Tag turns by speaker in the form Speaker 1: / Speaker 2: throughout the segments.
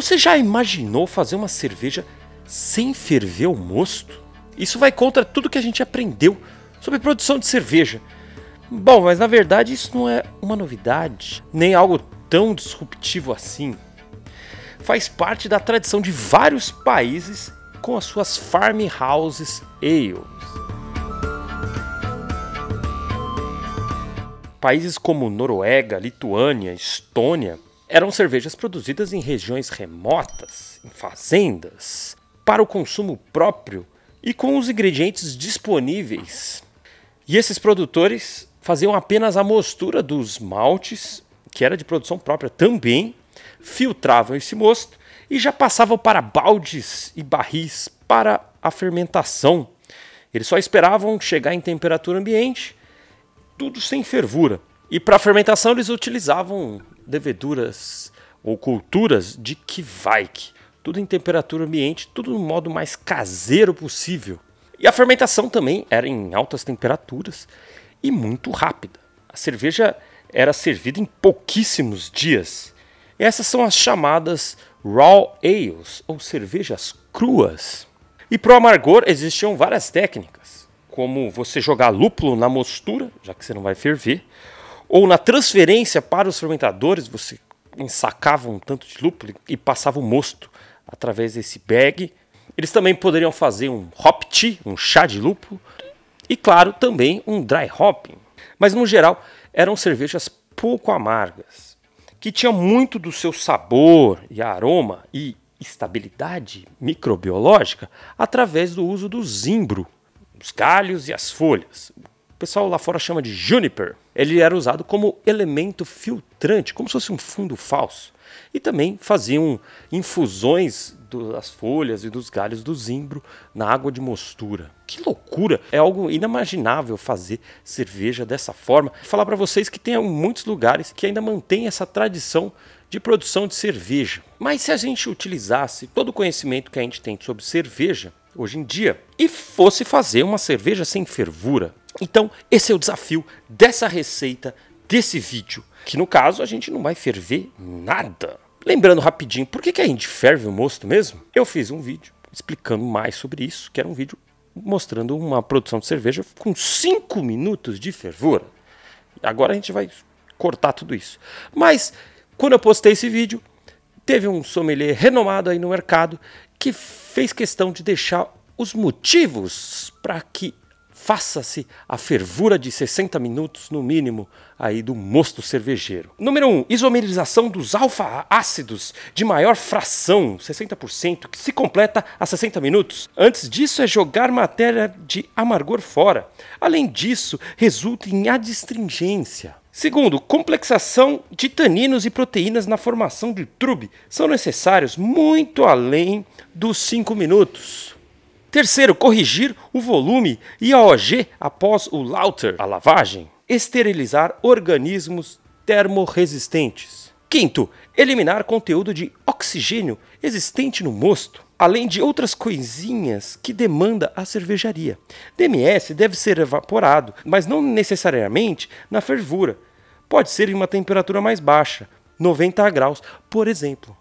Speaker 1: Você já imaginou fazer uma cerveja sem ferver o mosto? Isso vai contra tudo que a gente aprendeu sobre produção de cerveja. Bom, mas na verdade isso não é uma novidade, nem algo tão disruptivo assim. Faz parte da tradição de vários países com as suas farmhouses ales. Países como Noruega, Lituânia, Estônia eram cervejas produzidas em regiões remotas, em fazendas, para o consumo próprio e com os ingredientes disponíveis. E esses produtores faziam apenas a mostura dos maltes, que era de produção própria também, filtravam esse mosto e já passavam para baldes e barris para a fermentação. Eles só esperavam chegar em temperatura ambiente, tudo sem fervura. E para fermentação eles utilizavam deveduras ou culturas de kvaik, tudo em temperatura ambiente, tudo no modo mais caseiro possível. E a fermentação também era em altas temperaturas e muito rápida. A cerveja era servida em pouquíssimos dias. E essas são as chamadas raw ales, ou cervejas cruas. E para o amargor existiam várias técnicas, como você jogar lúpulo na mostura, já que você não vai ferver, ou na transferência para os fermentadores, você ensacava um tanto de lúpulo e passava o mosto através desse bag. Eles também poderiam fazer um hop tea, um chá de lúpulo, e claro, também um dry hopping. Mas no geral, eram cervejas pouco amargas, que tinham muito do seu sabor e aroma e estabilidade microbiológica através do uso do zimbro, os galhos e as folhas, o pessoal lá fora chama de juniper. Ele era usado como elemento filtrante, como se fosse um fundo falso. E também faziam infusões das folhas e dos galhos do zimbro na água de mostura. Que loucura! É algo inimaginável fazer cerveja dessa forma. Vou falar para vocês que tem muitos lugares que ainda mantém essa tradição de produção de cerveja. Mas se a gente utilizasse todo o conhecimento que a gente tem sobre cerveja hoje em dia e fosse fazer uma cerveja sem fervura, então, esse é o desafio dessa receita, desse vídeo. Que no caso, a gente não vai ferver nada. Lembrando rapidinho, por que, que a gente ferve o mosto mesmo? Eu fiz um vídeo explicando mais sobre isso, que era um vídeo mostrando uma produção de cerveja com 5 minutos de fervura. Agora a gente vai cortar tudo isso. Mas, quando eu postei esse vídeo, teve um sommelier renomado aí no mercado que fez questão de deixar os motivos para que faça-se a fervura de 60 minutos no mínimo aí do mosto cervejeiro. Número 1, um, isomerização dos alfa-ácidos de maior fração, 60%, que se completa a 60 minutos. Antes disso é jogar matéria de amargor fora. Além disso, resulta em adstringência. Segundo, complexação de taninos e proteínas na formação de trube são necessários muito além dos 5 minutos. Terceiro, corrigir o volume e a OG após o lauter, a lavagem. Esterilizar organismos termorresistentes. Quinto, eliminar conteúdo de oxigênio existente no mosto, além de outras coisinhas que demanda a cervejaria. DMS deve ser evaporado, mas não necessariamente na fervura. Pode ser em uma temperatura mais baixa, 90 graus, por exemplo.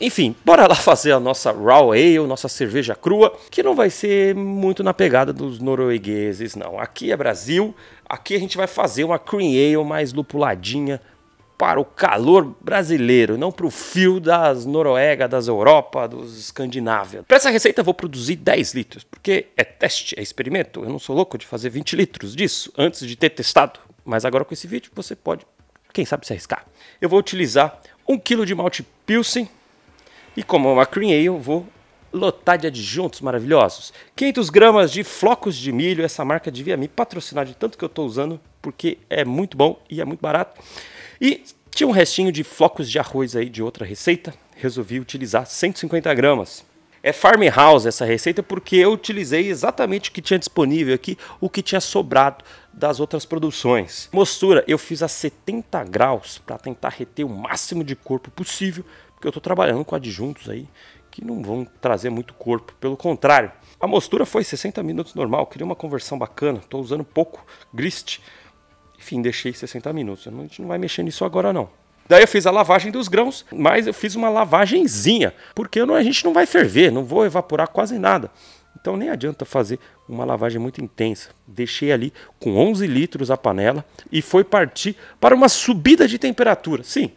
Speaker 1: Enfim, bora lá fazer a nossa raw ale, nossa cerveja crua, que não vai ser muito na pegada dos noruegueses, não. Aqui é Brasil, aqui a gente vai fazer uma cream ale mais lupuladinha para o calor brasileiro, não para o fio das Noruega, das Europa, dos Escandinávia. Para essa receita eu vou produzir 10 litros, porque é teste, é experimento. Eu não sou louco de fazer 20 litros disso antes de ter testado. Mas agora com esse vídeo você pode, quem sabe, se arriscar. Eu vou utilizar 1 kg de malte Pilsen, e como é uma cream ale, eu vou lotar de adjuntos maravilhosos. 500 gramas de flocos de milho, essa marca devia me patrocinar de tanto que eu estou usando, porque é muito bom e é muito barato. E tinha um restinho de flocos de arroz aí de outra receita, resolvi utilizar 150 gramas. É farmhouse essa receita porque eu utilizei exatamente o que tinha disponível aqui, o que tinha sobrado das outras produções. Mostura eu fiz a 70 graus para tentar reter o máximo de corpo possível, porque eu estou trabalhando com adjuntos aí que não vão trazer muito corpo, pelo contrário. A mostura foi 60 minutos normal, queria uma conversão bacana, estou usando pouco grist. Enfim, deixei 60 minutos. A gente não vai mexer nisso agora não. Daí eu fiz a lavagem dos grãos, mas eu fiz uma lavagenzinha, porque a gente não vai ferver, não vou evaporar quase nada. Então nem adianta fazer uma lavagem muito intensa. Deixei ali com 11 litros a panela e foi partir para uma subida de temperatura. Sim,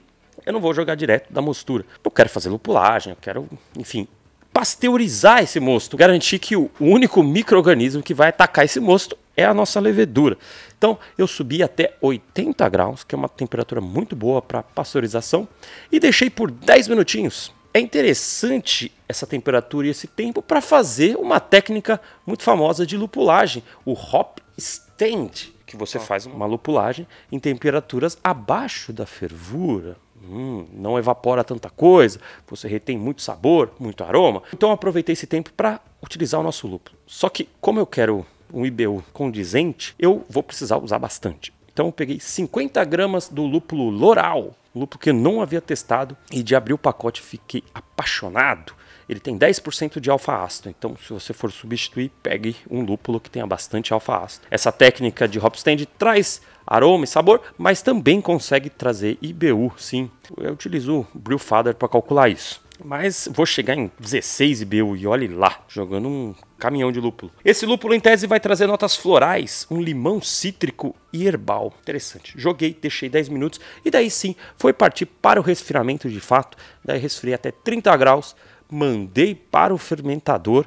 Speaker 1: eu não vou jogar direto da mostura. Eu quero fazer lupulagem, eu quero, enfim, pasteurizar esse mosto, garantir que o único microorganismo que vai atacar esse mosto é a nossa levedura. Então, eu subi até 80 graus, que é uma temperatura muito boa para pasteurização, e deixei por 10 minutinhos. É interessante essa temperatura e esse tempo para fazer uma técnica muito famosa de lupulagem, o hop stand, que você faz uma lupulagem em temperaturas abaixo da fervura, Hum, não evapora tanta coisa, você retém muito sabor, muito aroma. Então eu aproveitei esse tempo para utilizar o nosso lúpulo. Só que, como eu quero um IBU condizente, eu vou precisar usar bastante. Então eu peguei 50 gramas do lúpulo Loral, lúpulo que eu não havia testado, e de abrir o pacote fiquei apaixonado ele tem 10% de alfa-ácido. Então, se você for substituir, pegue um lúpulo que tenha bastante alfa-ácido. Essa técnica de hop stand traz aroma e sabor, mas também consegue trazer IBU, sim. Eu utilizo o Brewfather para calcular isso. Mas vou chegar em 16 IBU e olhe lá, jogando um caminhão de lúpulo. Esse lúpulo em tese vai trazer notas florais, um limão cítrico e herbal. Interessante. Joguei, deixei 10 minutos e daí sim foi partir para o resfriamento de fato. Daí resfriei até 30 graus mandei para o fermentador.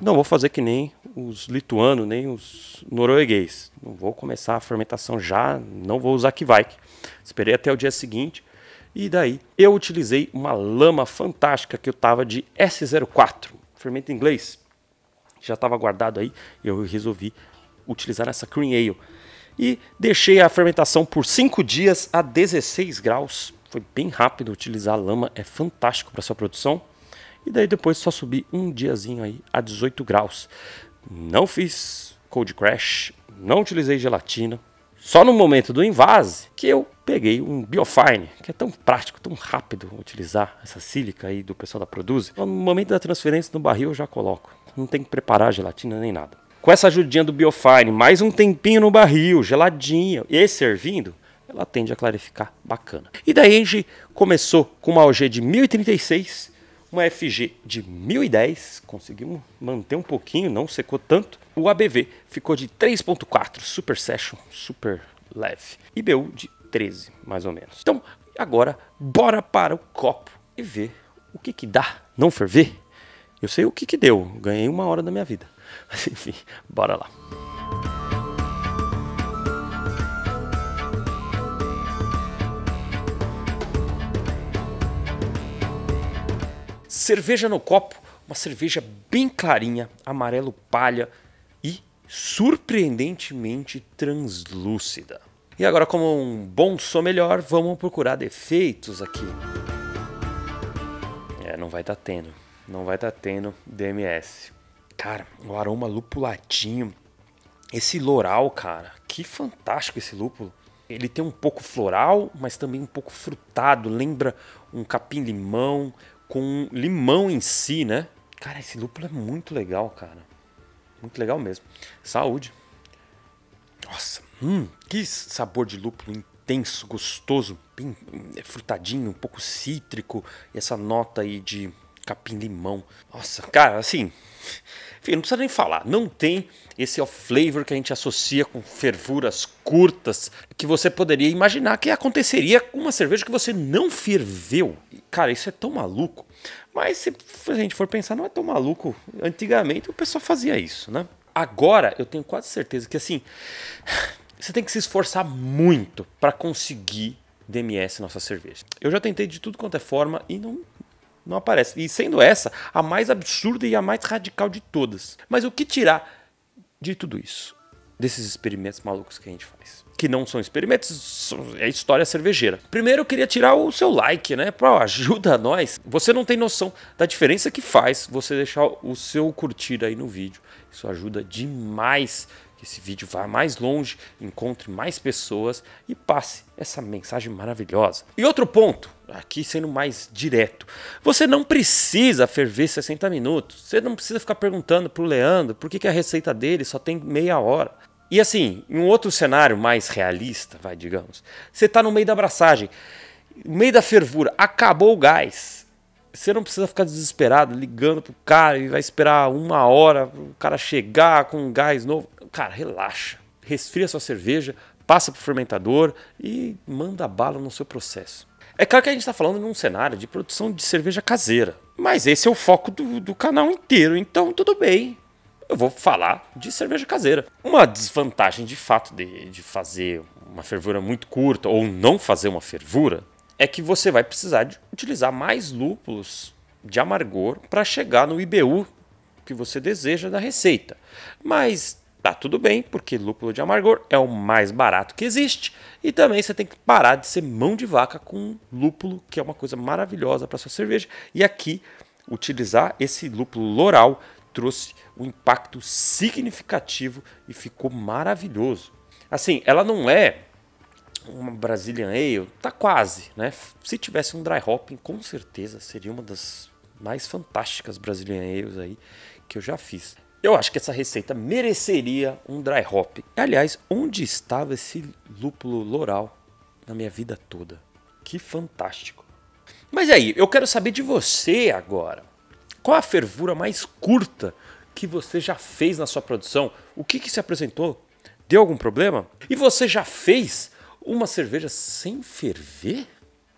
Speaker 1: Não vou fazer que nem os lituanos, nem os norueguês. Não vou começar a fermentação já, não vou usar Kivike. Esperei até o dia seguinte, e daí eu utilizei uma lama fantástica que eu tava de S04, fermento inglês. Já estava guardado aí, eu resolvi utilizar essa cream ale. E deixei a fermentação por 5 dias a 16 graus. Foi bem rápido utilizar a lama, é fantástico para sua produção. E daí depois só subi um diazinho aí a 18 graus. Não fiz cold crash, não utilizei gelatina. Só no momento do invase que eu peguei um Biofine, que é tão prático, tão rápido utilizar essa sílica aí do pessoal da Produce. No momento da transferência no barril eu já coloco. Não tem que preparar a gelatina nem nada. Com essa ajudinha do Biofine, mais um tempinho no barril, geladinha e servindo, ela tende a clarificar bacana. E daí a gente começou com uma OG de 1036, uma FG de 1010, conseguimos manter um pouquinho, não secou tanto. O ABV ficou de 3.4, super session, super leve. IBU de 13, mais ou menos. Então, agora, bora para o copo e ver o que que dá. Não ferver? Eu sei o que que deu, ganhei uma hora da minha vida. Mas enfim, bora lá. Cerveja no copo, uma cerveja bem clarinha, amarelo palha e surpreendentemente translúcida. E agora, como um bom som melhor, vamos procurar defeitos aqui. É, não vai estar tá tendo. Não vai estar tá tendo DMS. Cara, o aroma lupuladinho. Esse loral, cara. Que fantástico esse lúpulo. Ele tem um pouco floral, mas também um pouco frutado. Lembra um capim-limão com limão em si, né? Cara, esse lúpulo é muito legal, cara. Muito legal mesmo. Saúde. Nossa, Hum, que sabor de lúpulo intenso, gostoso, bem é, frutadinho, um pouco cítrico, e essa nota aí de capim-limão. Nossa, cara, assim, enfim, não precisa nem falar, não tem esse off flavor que a gente associa com fervuras curtas que você poderia imaginar que aconteceria com uma cerveja que você não ferveu. Cara, isso é tão maluco. Mas se a gente for pensar, não é tão maluco. Antigamente o pessoal fazia isso, né? Agora eu tenho quase certeza que assim, você tem que se esforçar muito para conseguir DMS nossa cerveja. Eu já tentei de tudo quanto é forma e não, não aparece. E sendo essa a mais absurda e a mais radical de todas. Mas o que tirar de tudo isso? Desses experimentos malucos que a gente faz. Que não são experimentos, é história cervejeira. Primeiro eu queria tirar o seu like, né? Pô, ajuda a nós. Você não tem noção da diferença que faz você deixar o seu curtir aí no vídeo. Isso ajuda demais que esse vídeo vá mais longe, encontre mais pessoas e passe essa mensagem maravilhosa. E outro ponto, aqui sendo mais direto, você não precisa ferver 60 minutos. Você não precisa ficar perguntando pro Leandro por que, que a receita dele só tem meia hora. E assim, em um outro cenário mais realista, vai, digamos, você está no meio da abraçagem, no meio da fervura, acabou o gás você não precisa ficar desesperado ligando pro cara e vai esperar uma hora o cara chegar com um gás novo. Cara, relaxa. Resfria sua cerveja, passa pro fermentador e manda bala no seu processo. É claro que a gente está falando num cenário de produção de cerveja caseira, mas esse é o foco do, do canal inteiro, então tudo bem eu vou falar de cerveja caseira. Uma desvantagem de fato de, de fazer uma fervura muito curta ou não fazer uma fervura é que você vai precisar de utilizar mais lúpulos de amargor para chegar no IBU que você deseja da receita. Mas tá tudo bem, porque lúpulo de amargor é o mais barato que existe e também você tem que parar de ser mão de vaca com lúpulo, que é uma coisa maravilhosa para sua cerveja. E aqui utilizar esse lúpulo loral trouxe um impacto significativo e ficou maravilhoso. Assim, ela não é uma Brazilian Ale, tá quase, né? Se tivesse um dry hopping, com certeza seria uma das mais fantásticas Brazilian Ales aí que eu já fiz. Eu acho que essa receita mereceria um dry hop. Aliás, onde estava esse lúpulo loral na minha vida toda? Que fantástico. Mas aí, eu quero saber de você agora. Qual a fervura mais curta que você já fez na sua produção? O que, que se apresentou? Deu algum problema? E você já fez uma cerveja sem ferver?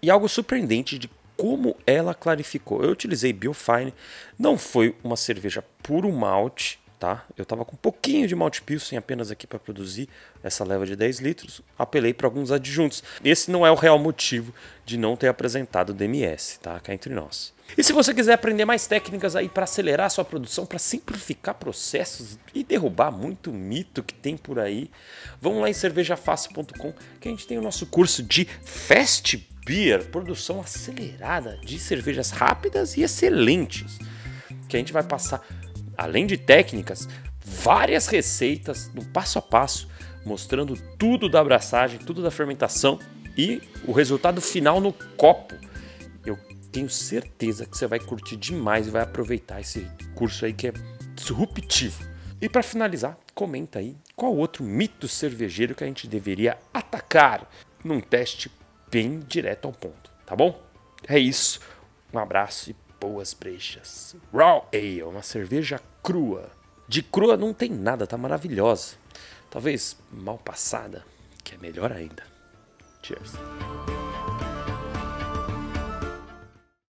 Speaker 1: E algo surpreendente de como ela clarificou. Eu utilizei Biofine, não foi uma cerveja puro malte, Tá? Eu estava com um pouquinho de malt pilsen apenas aqui para produzir essa leva de 10 litros. Apelei para alguns adjuntos. Esse não é o real motivo de não ter apresentado o DMS, tá? Cá é entre nós. E se você quiser aprender mais técnicas aí para acelerar a sua produção, para simplificar processos e derrubar muito mito que tem por aí, vamos lá em cervejafácil.com que a gente tem o nosso curso de Fast Beer, produção acelerada de cervejas rápidas e excelentes, que a gente vai passar além de técnicas, várias receitas no passo a passo, mostrando tudo da abraçagem, tudo da fermentação e o resultado final no copo. Eu tenho certeza que você vai curtir demais e vai aproveitar esse curso aí que é disruptivo. E para finalizar, comenta aí qual outro mito cervejeiro que a gente deveria atacar num teste bem direto ao ponto, tá bom? É isso. Um abraço e boas brechas. Raw Ale, uma cerveja crua. De crua não tem nada, tá maravilhosa. Talvez mal passada, que é melhor ainda. Cheers.